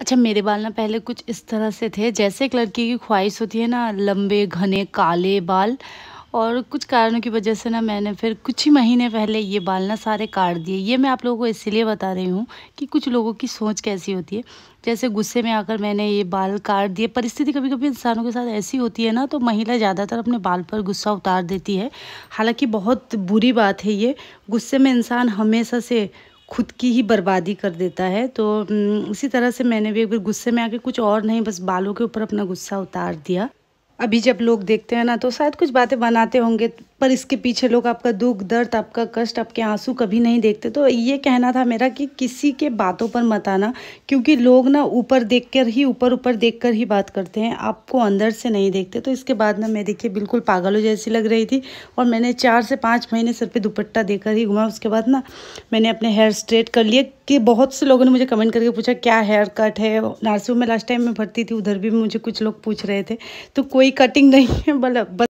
अच्छा मेरे बाल ना पहले कुछ इस तरह से थे जैसे एक लड़की की ख्वाहिश होती है ना लंबे घने काले बाल और कुछ कारणों की वजह से ना मैंने फिर कुछ ही महीने पहले ये बाल ना सारे काट दिए ये मैं आप लोगों को इसीलिए बता रही हूँ कि कुछ लोगों की सोच कैसी होती है जैसे गुस्से में आकर मैंने ये बाल काट दिए परिस्थिति कभी कभी इंसानों के साथ ऐसी होती है ना तो महिला ज़्यादातर अपने बाल पर गुस्सा उतार देती है हालाँकि बहुत बुरी बात है ये गुस्से में इंसान हमेशा से खुद की ही बर्बादी कर देता है तो उसी तरह से मैंने भी एक बार गुस्से में आके कुछ और नहीं बस बालों के ऊपर अपना गुस्सा उतार दिया अभी जब लोग देखते हैं ना तो शायद कुछ बातें बनाते होंगे पर इसके पीछे लोग आपका दुख दर्द आपका कष्ट आपके आंसू कभी नहीं देखते तो ये कहना था मेरा कि किसी के बातों पर मत आना क्योंकि लोग ना ऊपर देखकर ही ऊपर ऊपर देखकर ही बात करते हैं आपको अंदर से नहीं देखते तो इसके बाद ना मैं देखिए बिल्कुल पागलों जैसी लग रही थी और मैंने चार से पाँच महीने सिर पर दुपट्टा देकर ही घुमा उसके बाद ना मैंने अपने हेयर स्ट्रेट कर लिए कि बहुत से लोगों ने मुझे कमेंट करके पूछा क्या हेयर कट है नर्सिंग में लास्ट टाइम मैं भर्ती थी उधर भी मुझे कुछ लोग पूछ रहे थे तो कोई कटिंग नहीं है बल